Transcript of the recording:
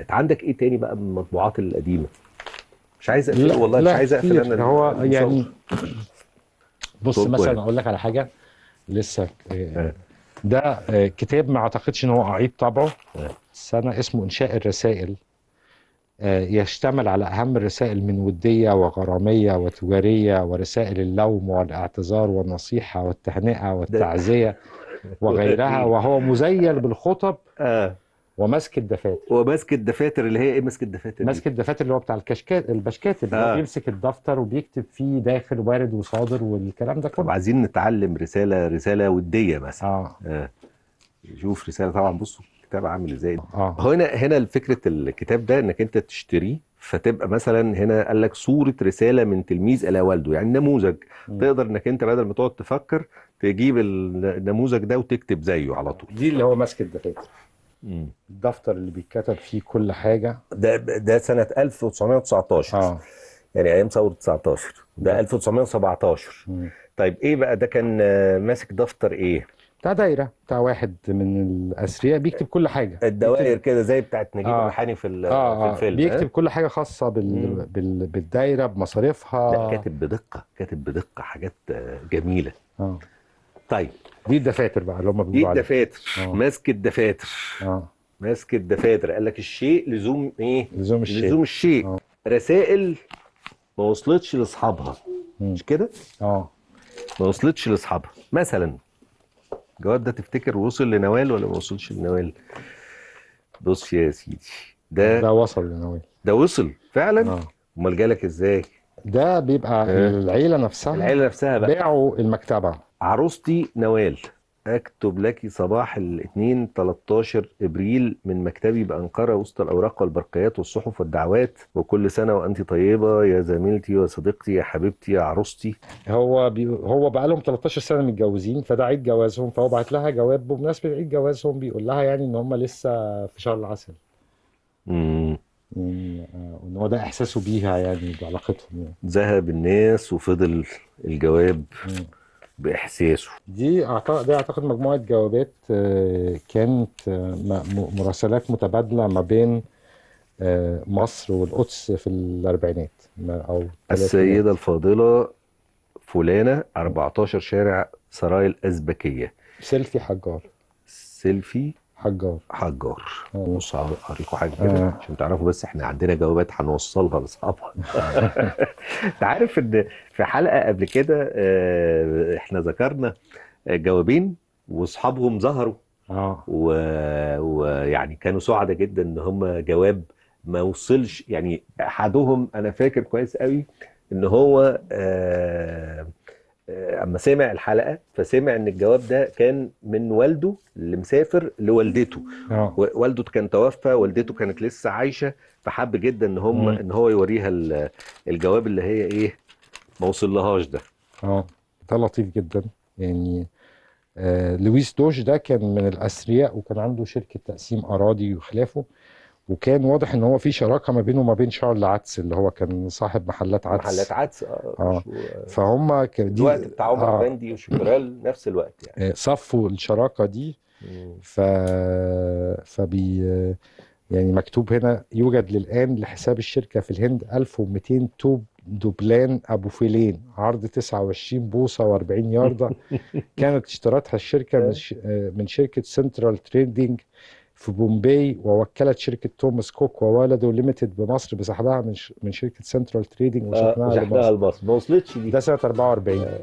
انت عندك ايه تاني بقى من المطبوعات القديمه؟ مش عايز اقفل والله لا مش عايز اقفل انا هو يعني بص مثلا اقول لك على حاجه لسه آه، آه. ده آه، كتاب ما اعتقدش ان هو اعيد طبعه سنه اسمه انشاء الرسائل يشتمل على اهم الرسائل من وديه وغراميه وتجاريه ورسائل اللوم والاعتذار والنصيحه والتهنئه والتعزيه وغيرها وهو مزيل بالخطب وماسك الدفاتر وماسك الدفاتر اللي هي ايه ماسك الدفاتر ماسك الدفاتر اللي هو بتاع الكشكات البشكات اللي آه. هو بيمسك الدفتر وبيكتب فيه داخل وارد وصادر والكلام ده كله عايزين نتعلم رساله رساله وديه مثلا آه. آه. شوف رساله طبعا بصوا الكتاب عامل ازاي آه. هنا هنا فكره الكتاب ده انك انت تشتريه فتبقى مثلا هنا قال لك صوره رساله من تلميذ الى والده يعني نموذج م. تقدر انك انت بدل ما تقعد تفكر تجيب النموذج ده وتكتب زيه على طول دي اللي هو ماسك الدفاتر الدفتر اللي بيتكتب فيه كل حاجه ده ده سنه 1919 اه يعني ايام ثوره 19 ده 1917 مم. طيب ايه بقى ده كان ماسك دفتر ايه؟ بتاع دايره بتاع واحد من الاثرياء بيكتب كل حاجه آه، الدوائر كده زي بتاعت نجيب آه. محاني آه، في, آه. في الفيلم آه. بيكتب كل حاجه خاصه بال... بال... بالدايره بمصاريفها لا كاتب بدقه كاتب بدقه حاجات جميله آه. طيب دي الدفاتر بقى اللي هم بيقولوا عليها دي الدفاتر آه. ماسك الدفاتر اه ماسك الدفاتر قال لك الشيء لزوم ايه؟ لزوم الشيء لزوم الشيء آه. رسائل ما وصلتش لاصحابها مش كده؟ اه ما وصلتش لاصحابها مثلا الجواب ده تفتكر وصل لنوال ولا ما وصلش لنوال؟ بص يا سيدي ده ده وصل لنوال ده وصل فعلا؟ اه امال جالك ازاي؟ ده بيبقى آه. العيله نفسها العيله نفسها بقى باعوا المكتبه عروستي نوال اكتب لك صباح الاثنين 13 ابريل من مكتبي بانقره وسط الاوراق والبرقيات والصحف والدعوات وكل سنه وانت طيبه يا زميلتي وصديقتي يا حبيبتي يا عروستي هو بي هو بقى لهم 13 سنه متجوزين فده عيد جوازهم فهو بعت لها جواب بمناسبه عيد جوازهم بيقول لها يعني ان هم لسه في شهر العسل امم يعني، آه، ان هو ده احساسه بيها يعني بعلاقتهم يعني ذهب الناس وفضل الجواب مم. باحساسه دي اعتقد دي اعتقد مجموعه جوابات آه، كانت آه، مراسلات متبادله ما بين آه، مصر والقدس في الاربعينات او السيده الفاضله فلانه 14 شارع سراي الازبكيه سيلفي حجار سيلفي حجار حجار بص هقريكم حاجه كده عشان تعرفوا بس احنا عندنا جوابات هنوصلها لاصحابها انت عارف ان في حلقه قبل كده آه، احنا ذكرنا جوابين واصحابهم ظهروا اه ويعني و... يعني كانوا سعداء جدا ان هم جواب ما وصلش يعني احدهم انا فاكر كويس قوي ان هو آه آه، اما سمع الحلقه فسمع ان الجواب ده كان من والده اللي مسافر لوالدته أوه. والده كان توفى والدته كانت لسه عايشه فحب جدا ان هم مم. ان هو يوريها الجواب اللي هي ايه ما وصلهاش ده اه ده لطيف جدا يعني آه لويس دوش ده كان من الاثرياء وكان عنده شركه تقسيم اراضي وخلافه وكان واضح ان هو في شراكه ما بينه وما بين شارل عدس اللي هو كان صاحب محلات عدس محلات عدس اه, آه. فهم كان دي الوقت بتاع عمر آه. بندي وشكرال نفس الوقت يعني آه، صفوا الشراكه دي ف فبي آه، يعني مكتوب هنا يوجد للان لحساب الشركه في الهند 1200 توب دوبلان ابو فيلين عرض 29 بوصه و40 يارده كانت اشترتها الشركه من آه. شركه سنترال تريدنج في بومباي ووكلت شركه توماس كوك وولده ليميتد بمصر بسحبها من من شركه سنترال تريدنج آه، وشحنها لمصر ما وصلتش دي ده سنه 44